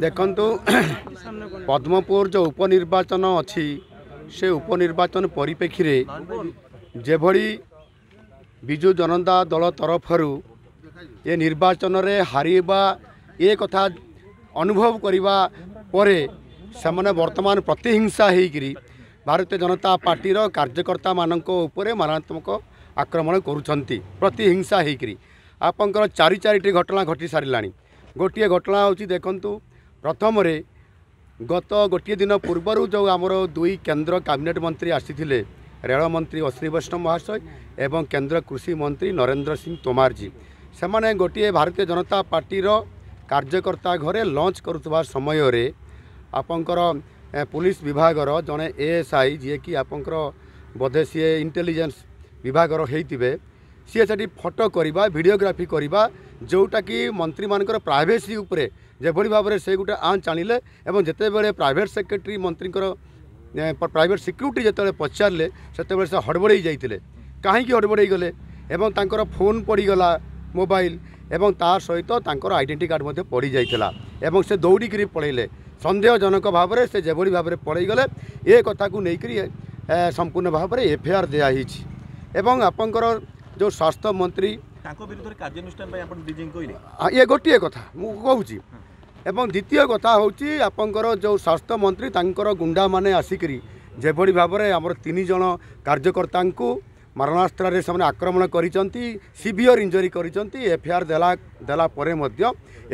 ଦେଖନ୍ତୁ ପଦ୍ମପୁର ଯେଉଁ ଉପନିର୍ବାଚନ ଅଛି ସେ ଉପନିର୍ବାଚନ ପରିପ୍ରେକ୍ଷୀରେ ଯେଭଳି ବିଜୁ ଜନତା ଦଳ ତରଫରୁ ଏ ନିର୍ବାଚନରେ ହାରିବା ଏ କଥା ଅନୁଭବ କରିବା ପରେ ସେମାନେ ବର୍ତ୍ତମାନ ପ୍ରତିହିଂସା ହୋଇକରି ଭାରତୀୟ ଜନତା ପାର୍ଟିର କାର୍ଯ୍ୟକର୍ତ୍ତାମାନଙ୍କ ଉପରେ ମାରାତ୍ମକ ଆକ୍ରମଣ କରୁଛନ୍ତି ପ୍ରତିହିଂସା ହୋଇକରି ଆପଣଙ୍କର ଚାରି ଚାରିଟି ଘଟଣା ଘଟି ସାରିଲାଣି ଗୋଟିଏ ଘଟଣା ହେଉଛି ଦେଖନ୍ତୁ ପ୍ରଥମରେ ଗତ ଗୋଟିଏ ଦିନ ପୂର୍ବରୁ ଯେଉଁ ଆମର ଦୁଇ କେନ୍ଦ୍ର କ୍ୟାବିନେଟ୍ ମନ୍ତ୍ରୀ ଆସିଥିଲେ ରେଳମନ୍ତ୍ରୀ ଅଶ୍ୱିନୀ ବୈଷ୍ଣବ ମହାଶୟ ଏବଂ କେନ୍ଦ୍ର କୃଷି ମନ୍ତ୍ରୀ ନରେନ୍ଦ୍ର ସିଂ ତୋମାରଜୀ ସେମାନେ ଗୋଟିଏ ଭାରତୀୟ ଜନତା ପାର୍ଟିର କାର୍ଯ୍ୟକର୍ତ୍ତା ଘରେ ଲଞ୍ଚ କରୁଥିବା ସମୟରେ ଆପଣଙ୍କର ପୋଲିସ ବିଭାଗର ଜଣେ ଏଏସ୍ଆଇ ଯିଏକି ଆପଣଙ୍କର ବୋଧେ ସିଏ ଇଣ୍ଟେଲିଜେନ୍ସ ବିଭାଗର ହେଇଥିବେ ସିଏ ସେଠି ଫଟୋ କରିବା ଭିଡ଼ିଓଗ୍ରାଫି କରିବା ଯେଉଁଟାକି ମନ୍ତ୍ରୀମାନଙ୍କର ପ୍ରାଇଭେସି ଉପରେ যেভাবে ভাবে গোটে আঞ্চ আনলে এবং যেতবে প্রাইভেট সেক্রেটারি মন্ত্রীঙ্কর প্রাইভেট সিকুরিটি যেত পচারে সেতবে সে হড়বড়াই যাই কী হড়বড়াই গলে এবং তাঁর ফোন পড়িগলা মোবাইল এবং তা সহিত তাঁর আইডেটি কার্ড মধ্যে পড়ি যাই এবং সে দৌড়িকি পড়াইলে সন্দেহজনক ভাবে সে যেভাবে ভাবে পড়াইগলে এ কথা নেইকি সম্পূর্ণ ভাবে এফআইআর দেওয়া হয়েছে এবং আপনার যে স্বাস্থ্যমন্ত্রী ତାଙ୍କ ବିରୁଦ୍ଧରେ କାର୍ଯ୍ୟାନୁଷ୍ଠାନ ପାଇଁ ଆପଣ ଡିଜିଙ୍କୁ କହିଲେ ଏବଂ ଦ୍ୱିତୀୟ କଥା ହେଉଛି ଆପଣଙ୍କର ଯେଉଁ ସ୍ୱାସ୍ଥ୍ୟମନ୍ତ୍ରୀ ତାଙ୍କର ଗୁଣ୍ଡାମାନେ ଆସିକରି ଯେଭଳି ଭାବରେ ଆମର ତିନି ଜଣ କାର୍ଯ୍ୟକର୍ତ୍ତାଙ୍କୁ ମାରଣାସ୍ତ୍ରରେ ସେମାନେ ଆକ୍ରମଣ କରିଛନ୍ତି ସିଭିଅର୍ ଇଞ୍ଜରୀ କରିଛନ୍ତି ଏଫ୍ଆଇଆର୍ ଦେଲା ଦେଲା ପରେ ମଧ୍ୟ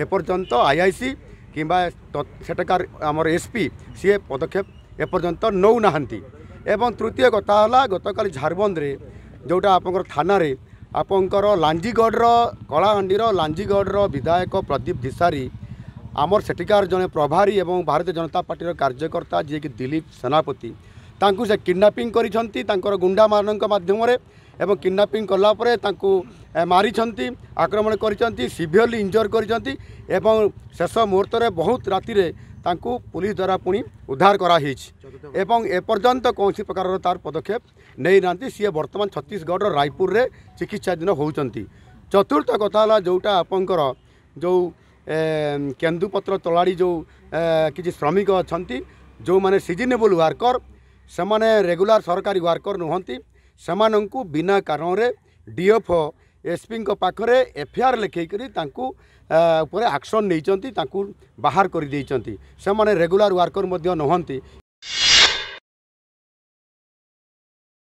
ଏପର୍ଯ୍ୟନ୍ତ ଆଇ ଆଇ ସି କିମ୍ବା ସେଠାକାର ଆମର ଏସ୍ପି ସିଏ ପଦକ୍ଷେପ ଏପର୍ଯ୍ୟନ୍ତ ନେଉନାହାନ୍ତି ଏବଂ ତୃତୀୟ କଥା ହେଲା ଗତକାଲି ଝାରବନ୍ଦରେ ଯେଉଁଟା ଆପଣଙ୍କର ଥାନାରେ ଆପଣଙ୍କର ଲାଞ୍ଜିଗଡ଼ର କଳାହାଣ୍ଡିର ଲାଞ୍ଜିଗଡ଼ର ବିଧାୟକ ପ୍ରଦୀପ ଦିଶାରୀ আমার সেটিকার জনে প্রভারী এবং ভারতীয় জনতা পার্টির কার্যকর্তা যিয়েকি দিলীপ সেনাপতি তাঁকু সে কিডনাপিং করেছেন তাঁর গুন্ডামানক মাধ্যমে এবং কিডনাপিং কলাপরে তাঁকু মারিছেন আক্রমণ করেছেন সিভিয়রলি ইঞ্জোর করেছেন এবং শেষ মুহূর্তে বহুত রাতে তাঁকু পুলিশ দ্বারা পুঁ উদ্ধার করা হয়েছে এবং এপর্যন্ত কৌশি প্রকার তার পদক্ষেপ নেই না সি বর্তমান ছত্তিশগড়র রায়পুরের চিকিৎসাধীন হচ্ছেন চতুর্থ কথা হল যেটা আপনার যে କେନ୍ଦୁପତ୍ର ତଳାଳି ଯେଉଁ କିଛି ଶ୍ରମିକ ଅଛନ୍ତି ଯେଉଁମାନେ ସିଜନେବୁଲ୍ ୱାର୍କର ସେମାନେ ରେଗୁଲାର ସରକାରୀ ୱାର୍କର ନୁହନ୍ତି ସେମାନଙ୍କୁ ବିନା କାରଣରେ ଡିଏଫ୍ଓ ଏସ୍ପିଙ୍କ ପାଖରେ ଏଫ୍ଆଇଆର୍ ଲେଖେଇକରି ତାଙ୍କୁ ଉପରେ ଆକ୍ସନ୍ ନେଇଛନ୍ତି ତାଙ୍କୁ ବାହାର କରିଦେଇଛନ୍ତି ସେମାନେ ରେଗୁଲାର ୱାର୍କର ମଧ୍ୟ ନୁହନ୍ତି